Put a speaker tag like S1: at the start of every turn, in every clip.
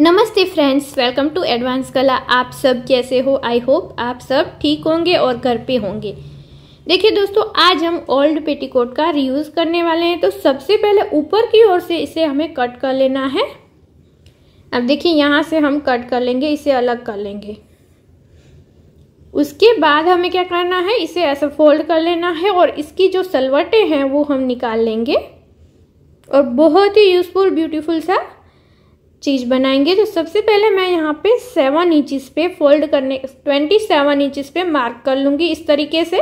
S1: नमस्ते friends welcome to advance कला आप सब कैसे हो आई होप आप सब ठीक होंगे और घर पे होंगे देखिए दोस्तों आज हम ओल्ड पेटीकोट का रीयूज़ करने वाले हैं तो सबसे पहले ऊपर की ओर से इसे हमें कट कर लेना है अब देखिए यहाँ से हम कट कर लेंगे इसे अलग कर लेंगे उसके बाद हमें क्या करना है इसे ऐसा फोल्ड कर लेना है और इसकी जो सलवटें हैं वो हम निकाल लेंगे और बहुत ही यूज़फुल ब्यूटीफुल सा चीज़ बनाएंगे तो सबसे पहले मैं यहाँ पे सेवन इंचिस पे फोल्ड करने ट्वेंटी सेवन इंचिस पे मार्क कर लूँगी इस तरीके से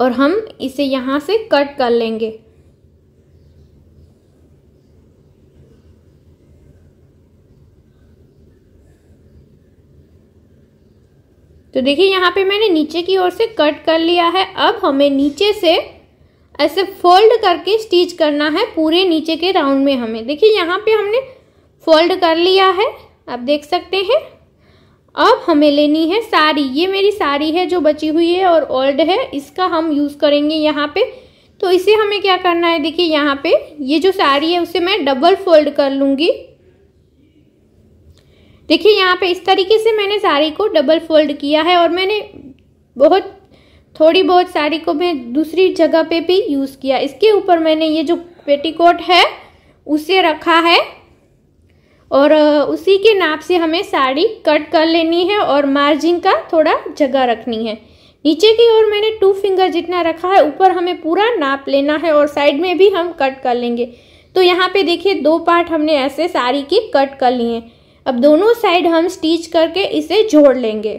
S1: और हम इसे यहाँ से कट कर लेंगे तो देखिए यहाँ पे मैंने नीचे की ओर से कट कर लिया है अब हमें नीचे से ऐसे फोल्ड करके स्टिच करना है पूरे नीचे के राउंड में हमें देखिए यहाँ पे हमने फोल्ड कर लिया है आप देख सकते हैं अब हमें लेनी है साड़ी ये मेरी साड़ी है जो बची हुई है और ओल्ड है इसका हम यूज़ करेंगे यहाँ पे तो इसे हमें क्या करना है देखिए यहाँ पे ये जो साड़ी है उसे मैं डबल फोल्ड कर लूँगी देखिए यहाँ पे इस तरीके से मैंने साड़ी को डबल फोल्ड किया है और मैंने बहुत थोड़ी बहुत साड़ी को मैं दूसरी जगह पे भी यूज़ किया इसके ऊपर मैंने ये जो पेटीकोट है उसे रखा है और उसी के नाप से हमें साड़ी कट कर लेनी है और मार्जिन का थोड़ा जगह रखनी है नीचे की ओर मैंने टू फिंगर जितना रखा है ऊपर हमें पूरा नाप लेना है और साइड में भी हम कट कर लेंगे तो यहाँ पे देखिए दो पार्ट हमने ऐसे साड़ी की कट कर लिए अब दोनों साइड हम स्टिच करके इसे जोड़ लेंगे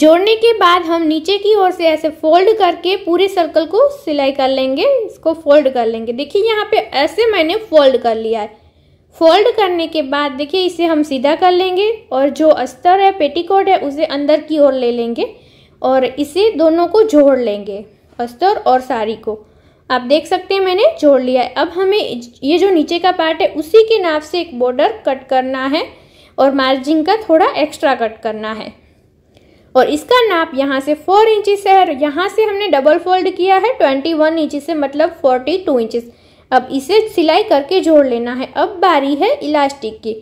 S1: जोड़ने के बाद हम नीचे की ओर से ऐसे फोल्ड करके पूरे सर्कल को सिलाई कर लेंगे इसको फोल्ड कर लेंगे देखिए यहाँ पे ऐसे मैंने फोल्ड कर लिया है फोल्ड करने के बाद देखिए इसे हम सीधा कर लेंगे और जो अस्तर है पेटीकोट है उसे अंदर की ओर ले लेंगे और इसे दोनों को जोड़ लेंगे अस्तर और साड़ी को आप देख सकते हैं मैंने जोड़ लिया है अब हमें ये जो नीचे का पार्ट है उसी के नाप से एक बॉर्डर कट करना है और मार्जिन का थोड़ा एक्स्ट्रा कट करना है और इसका नाप यहाँ से फोर इंचिस है और यहाँ से हमने डबल फोल्ड किया है ट्वेंटी वन इंचिस से मतलब फोर्टी टू इंचिस अब इसे सिलाई करके जोड़ लेना है अब बारी है इलास्टिक की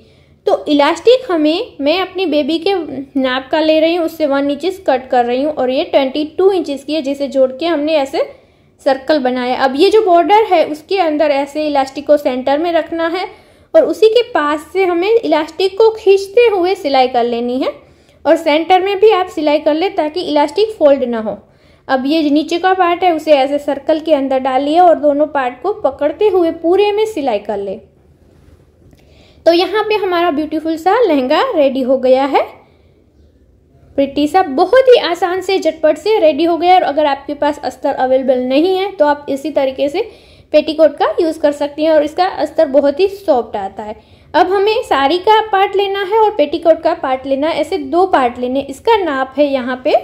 S1: तो इलास्टिक हमें मैं अपनी बेबी के नाप का ले रही हूँ उससे वन इंचिस कट कर रही हूँ और ये ट्वेंटी टू इंचिस की है जिसे जोड़ के हमने ऐसे सर्कल बनाया अब ये जो बॉर्डर है उसके अंदर ऐसे इलास्टिक को सेंटर में रखना है और उसी के पास से हमें इलास्टिक को खींचते हुए सिलाई कर लेनी है और सेंटर में भी आप सिलाई कर ले ताकि इलास्टिक फोल्ड ना हो अब ये जो नीचे का पार्ट है उसे ऐसे सर्कल के अंदर डालिए और दोनों पार्ट को पकड़ते हुए पूरे में सिलाई कर ले तो यहाँ पे हमारा ब्यूटीफुल सा लहंगा रेडी हो गया है प्रिटी सा बहुत ही आसान से झटपट से रेडी हो गया और अगर आपके पास अस्तर अवेलेबल नहीं है तो आप इसी तरीके से पेटीकोट का यूज़ कर सकती हैं और इसका अस्तर बहुत ही सॉफ्ट आता है अब हमें साड़ी का पार्ट लेना है और पेटीकोट का पार्ट लेना है ऐसे दो पार्ट लेने इसका नाप है यहाँ पे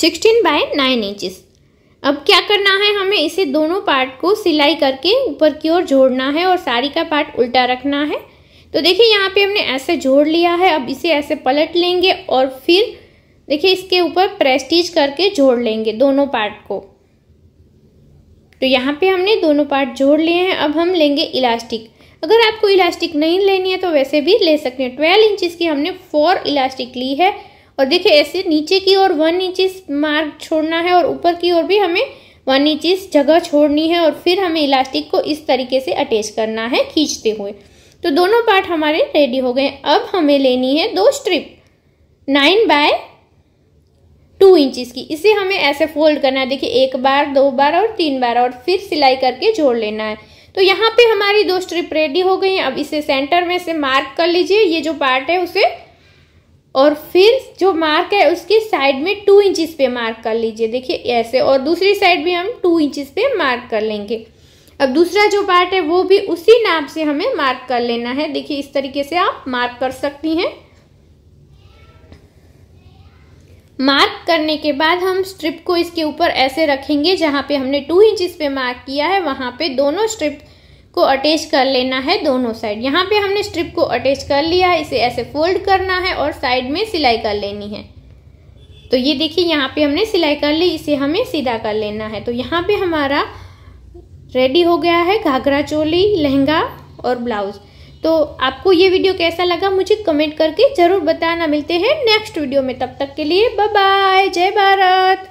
S1: सिक्सटीन बाय नाइन इंचज़ अब क्या करना है हमें इसे दोनों पार्ट को सिलाई करके ऊपर की ओर जोड़ना है और साड़ी का पार्ट उल्टा रखना है तो देखिए यहाँ पे हमने ऐसे जोड़ लिया है अब इसे ऐसे पलट लेंगे और फिर देखिए इसके ऊपर प्रेस्टिज करके जोड़ लेंगे दोनों पार्ट को तो यहाँ पे हमने दोनों पार्ट जोड़ लिए हैं अब हम लेंगे इलास्टिक अगर आपको इलास्टिक नहीं लेनी है तो वैसे भी ले सकते हैं ट्वेल्व इंचज़ की हमने फोर इलास्टिक ली है और देखिए ऐसे नीचे की ओर वन इंचिस मार्क छोड़ना है और ऊपर की ओर भी हमें वन इंचिस जगह छोड़नी है और फिर हमें इलास्टिक को इस तरीके से अटैच करना है खींचते हुए तो दोनों पार्ट हमारे रेडी हो गए अब हमें लेनी है दो strip nine by two inches की इसे हमें ऐसे फोल्ड करना है देखिए एक बार दो बार और तीन बार और फिर सिलाई करके जोड़ लेना है तो यहाँ पे हमारी दो स्ट्रिप रेडी हो गई है अब इसे सेंटर में से मार्क कर लीजिए ये जो पार्ट है उसे और फिर जो मार्क है उसकी साइड में टू इंचज पे मार्क कर लीजिए देखिए ऐसे और दूसरी साइड भी हम टू इंचज पे मार्क कर लेंगे अब दूसरा जो पार्ट है वो भी उसी नाप से हमें मार्क कर लेना है देखिए इस तरीके से आप मार्क कर सकती हैं मार्क करने के बाद हम स्ट्रिप को इसके ऊपर ऐसे रखेंगे जहाँ पे हमने टू इंच पे मार्क किया है वहाँ पे दोनों स्ट्रिप को अटैच कर लेना है दोनों साइड यहाँ पे हमने स्ट्रिप को अटैच कर लिया इसे ऐसे फोल्ड करना है और साइड में सिलाई कर लेनी है तो ये देखिए यहाँ पे हमने सिलाई कर ली इसे हमें सीधा कर लेना है तो यहाँ पे हमारा रेडी हो गया है घाघरा चोली लहंगा और ब्लाउज़ तो आपको ये वीडियो कैसा लगा मुझे कमेंट करके ज़रूर बताना मिलते हैं नेक्स्ट वीडियो में तब तक के लिए बाय जय भारत